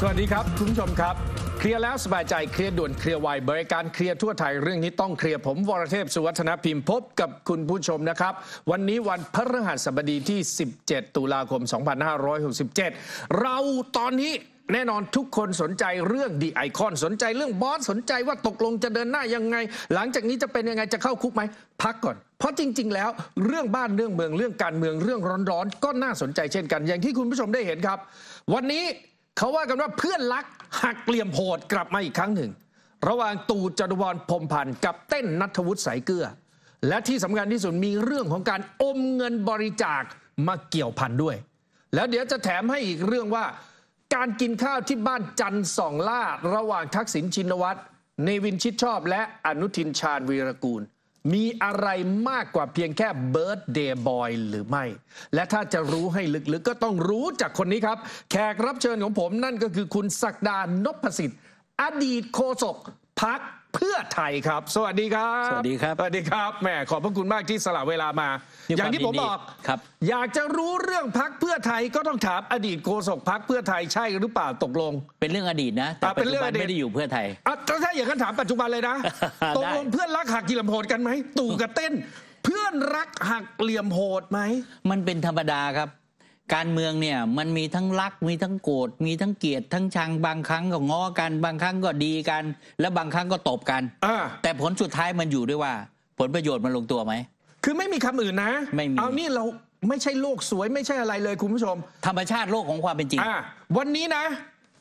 สวัสดีครับ คุณผู้ชมครับ เคลียร์แล้วสบายใจเคลียร์ด่วนเคลียร์ไวบริการเคลียร์ทั่วไทยเรื่องนี้ต้องเคลียร์ผมวรเทพสุวัฒนพิมพ์พบกับคุณผู้ชมนะครับ วันนี้วันพฤหัสบดีที่ 17 ตุลาคม 2567 เราตอนนี้แน่นอนทุกคนสนใจเรื่องดีไอคอนสนใจเรื่องบอสสนใจว่าตกลงจะเดินหน้ายังไง หลังจากนี้จะเป็นยังไงจะเข้าคุกไหมพักก่อน เพราะจริง ๆ แล้วเรื่องบ้านเรื่องเมืองเรื่องการเมืองเรื่องร้อนๆก็น่าสนใจเช่นกัน อย่างที่คุณผู้ชมได้เห็นครับ วันนี้เขาว่ากันว่าเพื่อนรักหักเหลี่ยมโหดกลับมาอีกครั้งหนึ่ง ระหว่างตู่จตุวรพรมพันธ์กับเต้นนัทวุฒิสายเกลือ และที่สำคัญที่สุดมีเรื่องของการอมเงินบริจาคมาเกี่ยวพันด้วย แล้วเดี๋ยวจะแถมให้อีกเรื่องว่า การกินข้าวที่บ้านจันสองล่าระหว่างทักษิณชินวัตรเนวินชิดชอบ และอนุทินชาญวีรกูลมีอะไรมากกว่าเพียงแค่เบิร์ดเดย์บอยหรือไม่ และถ้าจะรู้ให้ลึกๆ ก็ต้องรู้จากคนนี้ครับ แขกรับเชิญของผมนั่นก็คือคุณศักดา นพสิทธิ์ อดีตโฆษกพักเพื่อไทยครับ สวัสดีครับ สวัสดีครับ สวัสดีครับแหมขอบพระคุณมากที่สละเวลามา อย่างที่ผมบอกครับอยากจะรู้เรื่องพักเพื่อไทยก็ต้องถามอดีตโฆษกพักเพื่อไทยใช่หรือเปล่าตกลง เป็นเรื่องอดีตนะ แต่ปัจจุบันไม่ได้อยู่เพื่อไทยอ่ะถ้าอย่างนั้นถามปัจจุบันเลยนะ ตกลงเพื่อนรักหักกิลมโหดกันไหม ตู่กับเต้น เพื่อนรักหักเหลี่ยมโหดไหม มันเป็นธรรมดาครับการเมืองเนี่ยมันมีทั้งรักมีทั้งโกรธมีทั้งเกลียดทั้งชัง บางครั้งก็ง้อกันบางครั้งก็ดีกันแล้วบางครั้งก็ตบกันอแต่ผลสุดท้ายมันอยู่ด้วยว่า ผลประโยชน์มันลงตัวไหมคือไม่มีคำอื่นนะไม่มีเอานี่เราไม่ใช่โลกสวยไม่ใช่อะไรเลยคุณผู้ชม ธรรมชาติโลกของความเป็นจริงวันนี้นะ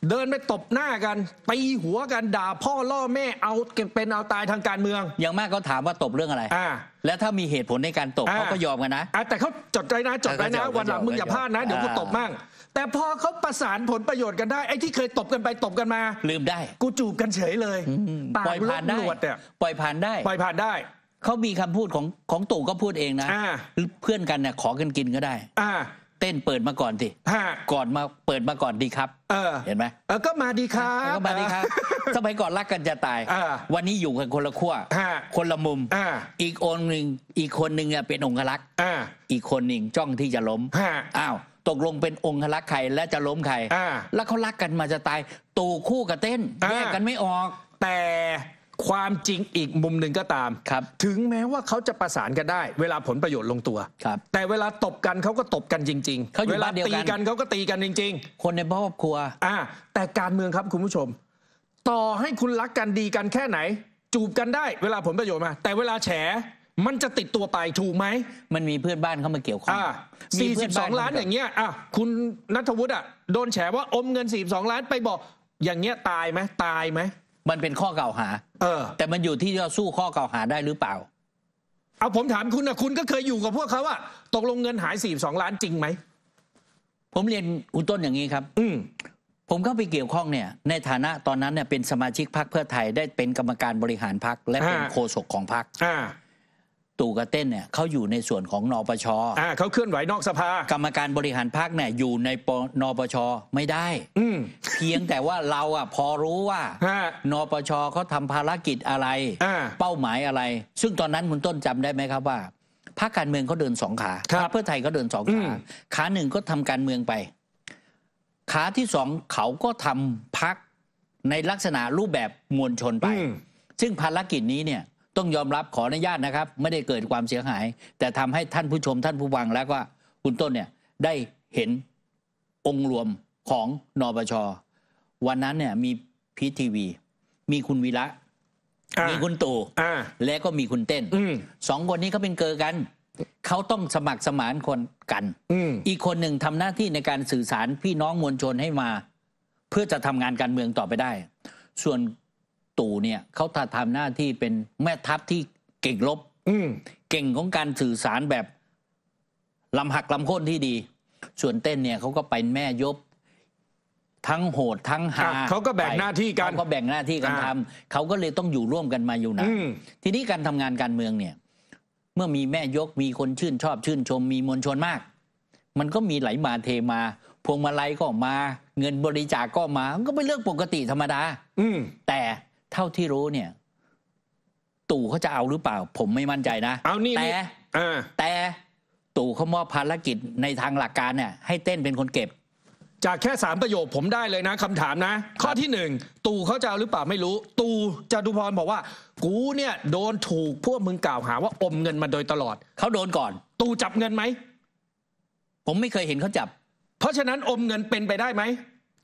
เดินไปตบหน้ากันตีหัวกันด่า พ่อล่อแม่เอาเป็นเอาตายทางการเมือง อย่างมากก็ถามว่าตบเรื่องอะไรอ่าแล้วถ้ามีเหตุผลในการตบเขาก็ยอมกันนะแต่เขาจดใจนะจดใจนะวันหลังมึงอย่าพลาดนะ เดี๋ยวกูตบมั่งแต่พอเขาประสานผลประโยชน์กันได้ไอ้ที่เคยตบกันไปตบกันมาลืมได้ กูจูบกันเฉยเลยปล่อยผ่านได้ปล่อยผ่านได้ ปล่อยผ่านได้เขามีคำพูดของของตู่ก็พูดเองนะเพื่อนกันเนี่ยขอกันกินก็ได้ อ่าเต้นเปิดมาก่อนสิก่อนมาเปิดมาก่อนดีครับเห็นไหมก็มาดีครับก็มาดีครับ สมัยก่อนรักกันจะตายวันนี้อยู่กันคนละขั้วคนละมุมอีกองหนึ่งอีกคนหนึ่งเนี่ยเป็นองครักษ์อีกคนหนึ่งจ้องที่จะล้มอ้าวตกลงเป็นองครักษ์ใครและจะล้มใคร แล้วเขารักกันมาจะตายตู่คู่กับเต้นแยกกันไม่ออกแต่ความจริงอีกมุมหนึ่งก็ตามครับ ถึงแม้ว่าเขาจะประสานกันได้ เวลาผลประโยชน์ลงตัว ครับ แต่เวลาตบกันเขาก็ตบกันจริงเเวลาตีกันเขาก็ตีกันจริง ๆ คนในครอบครัว อ่าแต่การเมือง ครับคุณผู้ชม ต่อให้คุณรักกันดีกันแค่ไหน จูบกันได้เวลาผลประโยชน์มาแต่เวลาแฉมันจะติดตัวไปถูกไหม มันมีเพื่อนบ้านเข้ามาเกี่ยวข้องอ่าีบ42 ล้านอย่างเงี้ยอ่ะคุณนัทวุฒิอ่ะ โดนแฉว่าอมเงิน 42 ล้านไปบอกอย่างเงี้ยตายไหมตายไหมมันเป็นข้อกล่าวหา เออ แต่มันอยู่ที่จะสู้ข้อกล่าวหาได้หรือเปล่า เอาผมถามคุณนะ คุณก็เคยอยู่กับพวกเขาอะตกลงเงินหายสี่สองล้านจริงไหม ผมเรียนอุต้นอย่างนี้ครับ อืผมเข้าไปเกี่ยวข้องเนี่ย ในฐานะตอนนั้นเนี่ย เป็นสมาชิกพรรคเพื่อไทยได้เป็นกรรมการบริหารพรรคและเป็นโฆษกของพรรคตู่กับเต้นเนี่ยเขาอยู่ในส่วนของนปชอ่าเขาเคลื่อนไหวนอกสภากรรมการบริหารพรรคเนี่ยอยู่ในปนปชไม่ได้ อืเพียงแต่ว่าเราอ่ะพอรู้ว่า นปชเขาทำภารกิจอะไร เป้าหมายอะไร ซึ่งตอนนั้นคุณต้นจำได้ไหมครับว่า พรรคการเมืองเขาเดินสองขาพรรคเพื่อไทยเขาเดินสองขาขาหนึ่งก็ทำการเมืองไป ขาที่สองเขาก็ทำพรรคในลักษณะรูปแบบมวลชนไป ซึ่งภารกิจนี้เนี่ยต้องยอมรับขออนุญาตนะครับ ไม่ได้เกิดความเสียหาย แต่ทำให้ท่านผู้ชมท่านผู้ฟังแล้วว่าคุณต้นเนี่ยได้เห็นองค์รวมของนปชวันนั้นเนี่ยมีพีทีวี มีคุณวีระมีคุณตู่และก็มีคุณเต้นสองคนนี้เขาเป็นเกอกันเขาต้องสมัครสมานคนกันอีกคนหนึ่งทำหน้าที่ในการสื่อสารพี่น้องมวลชนให้มา เพื่อจะทำงานการเมืองต่อไปได้ ส่วนตู่เนี่ยเขาถ้าทำหน้าที่เป็นแม่ทัพที่เก่งลบเก่งของการสื่อสารแบบลำหักลำค่นที่ดี ส่วนเต้นเนี่ยเขาก็เป็นแม่ยบทั้งโหดทั้งหาเขาก็แบ่งหน้าที่กันเขาก็แบ่งหน้าที่กันทำเขาก็เลยต้องอยู่ร่วมกันมาอยู่นะทีนี้การทำงานการเมืองเนี่ย เมื่อมีแม่ยกมีคนชื่นชอบชื่นชมมีมวลชนมาก มันก็มีไหลมาเทมา พวงมาลัยก็มา เงินบริจาคก็มาก็เป็นเรื่องปกติธรรมดาอืแต่เท่าที่รู้เนี่ย ตู่เขาจะเอาหรือเปล่า ผมไม่มั่นใจนะเอานี่แต่แต่ตู่เขามอบภารกิจในทางหลักการเนี่ย ให้เต้นเป็นคนเก็บ จากแค่สามประโยคผมได้เลยนะคำถามนะข้อที่หนึ่งตู่เขาจะเอาหรือเปล่าไม่รู้ ตู่จตุพรบอกว่า กูเนี่ยโดนถูกพวกมึงกล่าวหาว่าอมเงินมาโดยตลอดเขาโดนก่อน ตู่จับเงินไหมผมไม่เคยเห็นเขาจับ เพราะฉะนั้นอมเงินเป็นไปได้ไหม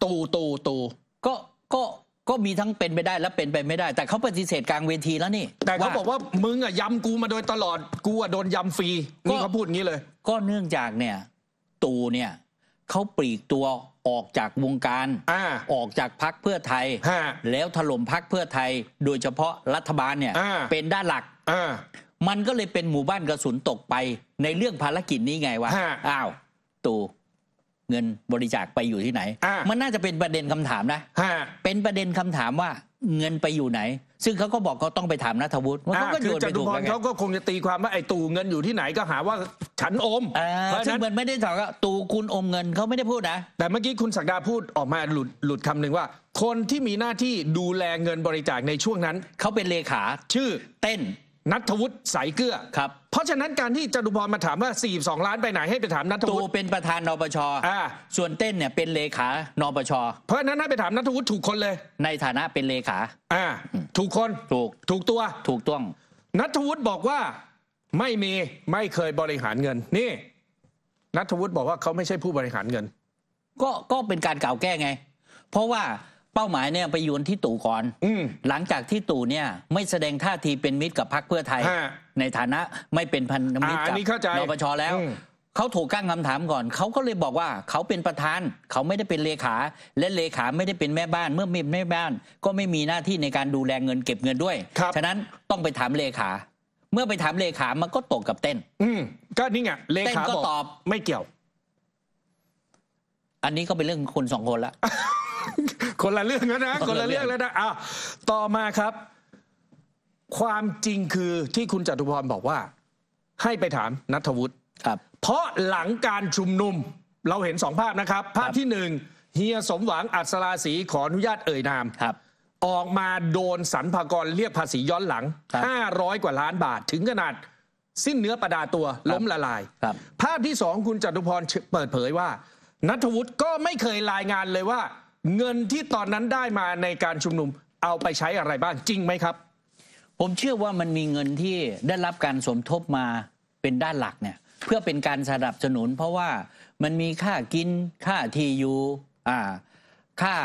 ตู่ตู่ตู่ก็ก็ก็มีทั้งเป็นไปได้และเป็นไปไม่ได้ แต่เขาปฏิเสธกลางเวทีแล้วนี่แต่เขาบอกว่ามึงอะยำกูมาโดยตลอดกูอะโดนยำฟรีนี่เขาพูดงี้เลย ก็เนื่องจากเนี่ย ตูเนี่ยเขาปลีกตัวออกจากวงการอออกจากพักเพื่อไทย แล้วถล่มพักเพื่อไทยโดยเฉพาะรัฐบาลเนี่ยเป็นด้านหลักมันก็เลยเป็นหมู่บ้านกระสุนตกไปในเรื่องภารกิจนี้ไงวะอ้าว ตูเงินบริจาคไปอยู่ที่ไหน มันน่าจะเป็นประเด็นคำถามนะ เป็นประเด็นคำถามว่าเงินไปอยู่ไหน ซึ่งเขาก็บอกเขาต้องไปถามนัทวุฒิว่าเขาก็โยนไปถูกไหมคือจตุพรลเขา ก็คงจะตีความว่าไอ้ตู่เงินอยู่ที่ไหนก็หาว่าฉันอม เพราะฉะนั้นมอนไม่ได้ถามว่า ตู่คุณอมเงินเขาไม่ได้พูดนะ แต่เมื่อกี้คุณศักดาพูดออกมาหลุดหลุดคำหนึ่งว่า คนที่มีหน้าที่ดูแลเงินบริจาคในช่วงนั้นเขาเป็นเลขาชื่อเต้นนัทวุฒิสายเกลือครับเพราะฉะนั้นการที่จตุพรมาถามว่า42ล้านไปไหนให้ไปถามนัทวุตูฒิเป็นประธานนปชอ่าส่วนเต้นเนี่ยเป็นเลขา นปชเพราะฉะนั้นให้ไปถามนัทวุฒิถูกคนเลยในฐานะเป็นเลขา อ่า ถูกคนถูกถูกตัวถูกต้องนัทวุฒิบอกว่าไม่มีไม่เคยบริหารเงิน นี่นัทวุฒิบอกว่าเขาไม่ใช่ผู้บริหารเงิน ก็ก็เป็นการกล่าวแก้ไง เพราะว่าเป้าหมายเนี่ยไปยวนที่ตู่ก่อนอหลังจากที่ตู่เนี่ย ไม่แสดงท่าทีเป็นมิตรกับพรรคเพื่อไทย ในฐานะไม่เป็นพันธมิตรกับนีนปชแล้วเขาถูกกั้งคำถามก่อน เขาก็เลยบอกว่า เขาเป็นประธาน เขาไม่ได้เป็นเลขา และเลขาไม่ได้เป็นแม่บ้าน เมื่อไม่แม่บ้าน ก็ไม่มีหน้าที่ในการดูแลเงินเก็บเงินด้วย ครับ ฉะนั้นต้องไปถามเลขา เมื่อไปถามเลขามันก็ตกกับเต้น อืมก็นี่ไงเลต้นขาก็บอตอบกไม่เกี่ยว อันนี้ก็เป็นเรื่องคุณสองคนละคนละเรื่องแล้วนะ คนละเรื่องแล้วนะอ่ะต่อมาครับ ความจริงคือที่คุณจตุพรบอกว่า ให้ไปถามนัทวุฒิครับเพราะหลังการชุมนุมเราเห็นสองภาพนะครับ ภาพที่หนึ่งเฮียสมหวังอัศราศีขออนุญาตเอ่ยนามครับ ออกมาโดนสรรพากรเรียกภาษีย้อนหลัง 500 กว่าล้านบาท ถึงขนาดสิ้นเนื้อประดาตัวล้มละลาย ภาพที่สองคุณจตุพรเปิดเผยว่านัทวุฒิก็ไม่เคยรายงานเลยว่าเงินที่ตอนนั้นได้มาในการชุมนุมเอาไปใช้อะไรบ้างจริงไหมครับ ผมเชื่อว่ามันมีเงินที่ได้รับการสมทบมาเป็นด้านหลักเนี่ย เพื่อเป็นการสนับสนุน เพราะว่ามันมีค่ากิน ค่าที่อยู่อ่าค่า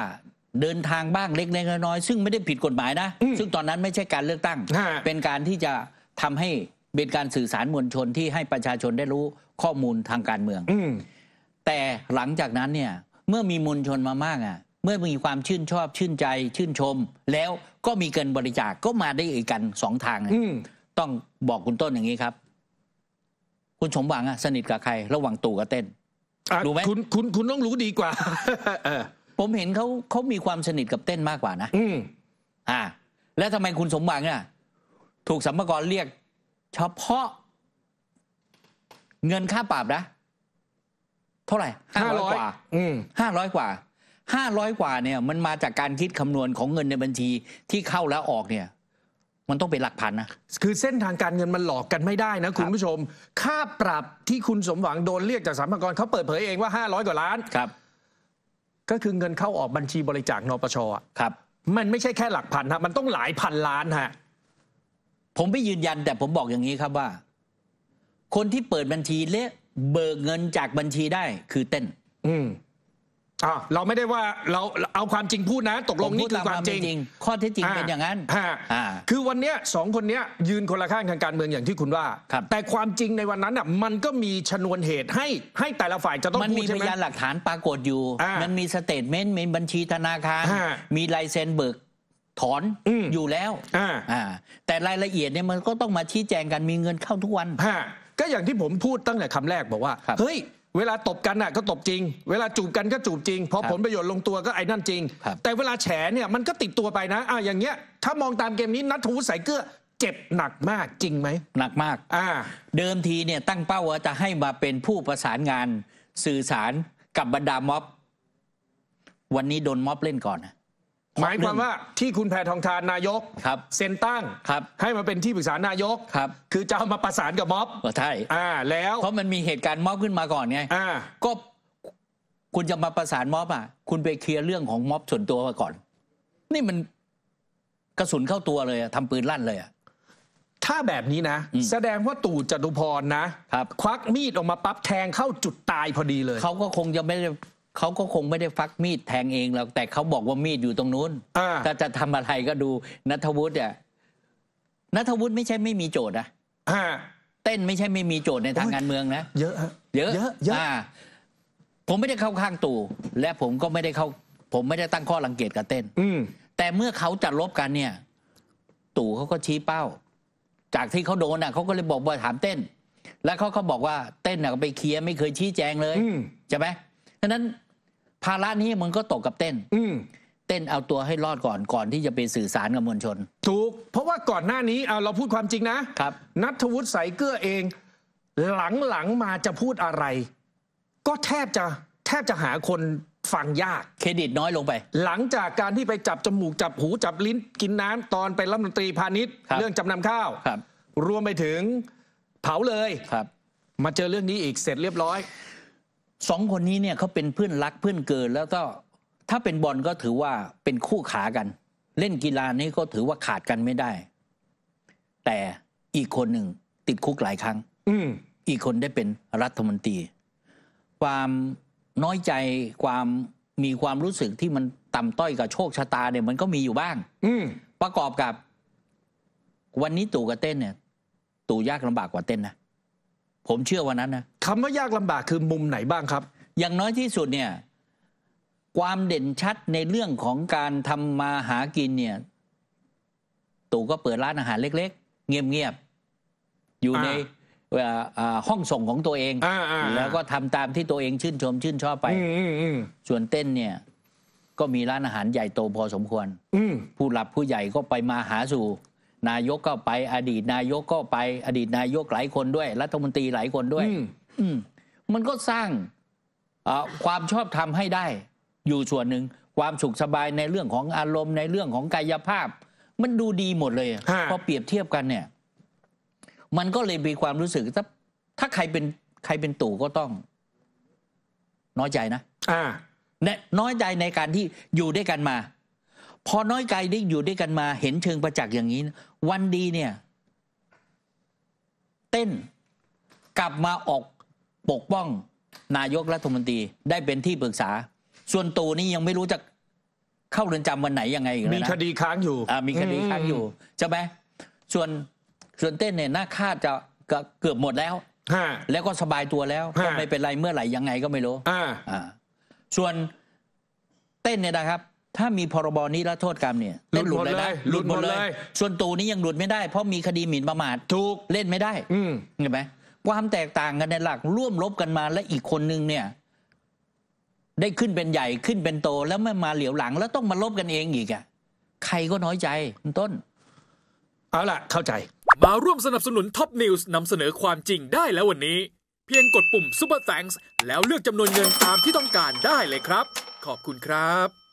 เดินทางบ้างเล็กๆน้อยๆซึ่งไม่ได้ผิดกฎหมายนะซึ่งตอนนั้นไม่ใช่การเลือกตั้ง เป็นการที่จะทำให้เป็นการสื่อสารมวลชนที่ให้ประชาชนได้รู้ข้อมูลทางการเมืองอแต่หลังจากนั้นเนี่ยเมื่อมีมวลชนมามากอ่ะเมื่อมีความชื่นชอบชื่นใจชื่นชม แล้วก็มีเงินบริจาคก็มาได้อีกกันสองทางต้องบอกคุณต้นอย่างนี้ครับ คุณสมหวังอะสนิทกับใคร ระหว่างตู่กับเต้นรู้ไหมคุณคุณคุณต้องรู้ดีกว่าผมเห็นเขาเขามีความสนิทกับเต้นมากกว่านะอือ อ่าแล้วทำไมคุณสมหวังอ่ะ ถูกสัมภาระเรียก เฉพาะ เงินค่าปรับนะเท่าไหร่ห้าร้อยกว่าห้าร้อยกว่าห้าร้อยกว่าเนี่ยมันมาจากการคิดคำนวณของเงินในบัญชีที่เข้าแล้วออกเนี่ย มันต้องเป็นหลักพันนะ คือเส้นทางการเงินมันหลอกกันไม่ได้นะคุณผู้ชม ค่าปรับที่คุณสมหวังโดนเรียกจากสามกรเขาเปิดเผยเองว่าห้าร้อยกว่าล้านครับ ก็คือเงินเข้าออกบัญชีบริจาคนปชครับ มันไม่ใช่แค่หลักพันนะมันต้องหลายพันล้านฮะผมไม่ยืนยันแต่ผมบอกอย่างนี้ครับว่า คนที่เปิดบัญชีเละเบิกเงินจากบัญชีได้ คือเต้น อืมเราไม่ได้ว่าเราเอาความจริงพูดนะ ตกลงนี่คือความจริงข้อเท็จจริงเป็นอย่างนั้น คือวันเนี้ยสองคนนี้ยืนคนละข้างทางการเมืองอย่างที่คุณว่า แต่ความจริงในวันนั้นน่ะมันก็มีชนวนเหตุ ให้ให้แต่ละฝ่ายจะต้องพูดมมันมีพยานหลักฐานปรากฏอยู่ มันมีสเตทเมนต์มีบัญชีธนาคาร มีลายเซ็นเบิกถอนอยู่แล้วแต่รายละเอียดเนี่ยมันก็ต้องมาชี้แจงกันมีเงินเข้าทุกวันก็อย่างที่ผมพูดตั้งแต่คำแรกบอกว่าเฮ้ยเวลาตบกันน่ะก็ตบจริง เวลาจูบกันก็จูบจริงพอผลประโยชน์ลงตัวก็ไอ้นั่นจริง แต่เวลาแฉเนี่ยมันก็ติดตัวไปนะ อ่าอย่างเงี้ย ถ้ามองตามเกมนี้ นัททูใสายเกลือเจ็บหนักมากจริงไหมหนักมากอ่าเดิมทีเนี่ยตั้งเป้าว่าจะให้มาเป็นผู้ประสานงานสื่อสารกับบรรดาม็อบ วันนี้โดนม็อบเล่นก่อนนะหมายความว่าที่คุณแพทองทานนายกครับเซ็นตั้งครับ ให้มาเป็นที่ปรึกษานายกครับ คือจะเอามาประสานกับม็อบใช่อ่า แล้ว เพราะมันมีเหตุการณ์ม็อบขึ้นมาก่อนไงอ่า ก็ คุณจะมาประสานม็อบอ่ะ คุณไปเคลียร์เรื่องของม็อบส่วนตัวมาก่อน นี่มันกระสุนเข้าตัวเลยทำปืนลั่นเลยอ่ะถ้าแบบนี้นะ แสดงว่าตู่จตุพรนะ ควักมีดออกมาปั๊บแทงเข้าจุดตายพอดีเลยเขาก็คงจะไม่เขาก็คงไม่ได้ฟักมีดแทงเองหรอกแต่เขาบอกว่ามีดอยู่ตรงนู้นถ้าจะทำอะไรก็ดู นัทวุฒิเนี่ยนัทวุฒิไม่ใช่ไม่มีโจทย์นะเต้นไม่ใช่ไม่มีโจทย์ในทางการเมืองนะเยอะเยอะเยอะผมไม่ได้เข้าข้างตู่และผมก็ไม่ได้เข้า ผมไม่ได้ตั้งข้อรังเกียจกับเต้น อืมแต่เมื่อเขาจัดลบกันเนี่ย ตู่เขาก็ชี้เป้า จากที่เขาโดนอ่ะเขาก็เลยบอกว่าถามเต้น แล้วเขาเขาบอกว่าเต้นน่ะไปเคลียร์ไม่เคยชี้แจงเลยอืมใช่ไหมดังนั้นภาระนี้มันก็ตกกับเต้นอืเต้นเอาตัวให้รอดก่อนก่อนที่จะไปสื่อสารกับมวลชน ถูก เพราะว่าก่อนหน้านี้เอาเราพูดความจริงนะ ครับนัทวุฒิใสายเกื้อเอง หลังๆมาจะพูดอะไร ก็แทบจะแทบจะหาคนฟังยาก เครดิตน้อยลงไป หลังจากการที่ไปจับจมูกจับหูจับลิ้น กินน้ำตอนไปนรัฐมนตรีพาณิชย์เรื่องจำนำข้าว ครับ รวมไปถึงเผาเลยครับ มาเจอเรื่องนี้อีกเสร็จเรียบร้อยสองคนนี้เนี่ยเขาเป็นเพื่อนรักเพื่อนเกินแล้วก็ถ้าเป็นบอลก็ถือว่าเป็นคู่ขากัน เล่นกีฬานี้ก็ถือว่าขาดกันไม่ได้ แต่อีกคนหนึ่งติดคุกหลายครั้ง อือีกคนได้เป็นรัฐมนตรี ความน้อยใจความมีความรู้สึกที่มันต่ำต้อยกับโชคชะตาเนี่ย มันก็มีอยู่บ้าง อืประกอบกับ วันนี้ตู่กับเต้นเนี่ย ตู่ยากลำบากกว่าเต้นนะผมเชื่อวันนั้นนะคำว่ายากลำบากคือมุมไหนบ้างครับ อย่างน้อยที่สุดเนี่ยความเด่นชัดในเรื่องของการทำมาหากินเนี่ย ตู่ก็เปิดร้านอาหารเล็ก ๆ เงียบๆอยู่ในห้องส่งของตัวเองอแล้วก็ทำตามที่ตัวเองชื่นชมชื่นชอบไปส่วนเต้นเนี่ยก็มีร้านอาหารใหญ่โตพอสมควรผู้หลับผู้ใหญ่ก็ไปมาหาสู่นายกก็ไป อดีตนายกก็ไป อดีตนายกหลายคนด้วยรัฐมนตรีหลายคนด้วยอืม มันก็สร้างความชอบธรรมให้ได้ อยู่ส่วนหนึ่งความสุขสบายในเรื่องของอารมณ์ในเรื่องของกายภาพ มันดูดีหมดเลยพอเปรียบเทียบกัน เนี่ย มันก็เลยมีความรู้สึกถ้า ถ้าใครเป็นใครเป็นตู่ก็ต้อง น้อยใจนะ อ่าน้อยใจในการที่อยู่ด้วยกันมาพอน้อยใจได้อยู่ด้วยกันมาเห็นเชิงประจักษ์อย่างนี้ วันดีเนี่ย เต้น กลับมาออกปกป้อง นายกรัฐมนตรี ได้เป็นที่ปรึกษา ส่วนตูนี่ยังไม่รู้จะเข้าเรือนจำวันไหนยังไงอีกนะมีคดีค้างอยู่อ่ามีคดีค้างอยู่ใช่ไหมส่วนส่วนเต้นเนี่ยน่าคาดจะเกือบหมดแล้วแล้วก็สบายตัวแล้วก็ไม่เป็นไรเมื่อไหร่ยังไงก็ไม่รู้อ่าส่วนเต้นเนี่ยนะครับถ้ามีพรบนี้ละโทษกรรมเนี่ยหลุดหลุดเลย หลุดหมดเลย ส่วนตูนี้ยังหลุดไม่ได้เพราะมีคดีหมิ่นประมาทถูกเล่นไม่ได้เห็นไหม ความแตกต่างกันในหลักร่วมลบกันมาและอีกคนนึงเนี่ย ได้ขึ้นเป็นใหญ่ขึ้นเป็นโตแล้วไม่มาเหลียวหลังแล้วต้องมาลบกันเองอีกอ่ะใครก็น้อยใจต้น เอาล่ะ เข้าใจ มาร่วมสนับสนุนท็อปนิวส์นำเสนอความจริงได้แล้ววันนี้ เพียงกดปุ่ม Super t h a n ส์แล้วเลือกจำนวนเงินตามที่ต้องการได้เลยครับ ขอบคุณครับ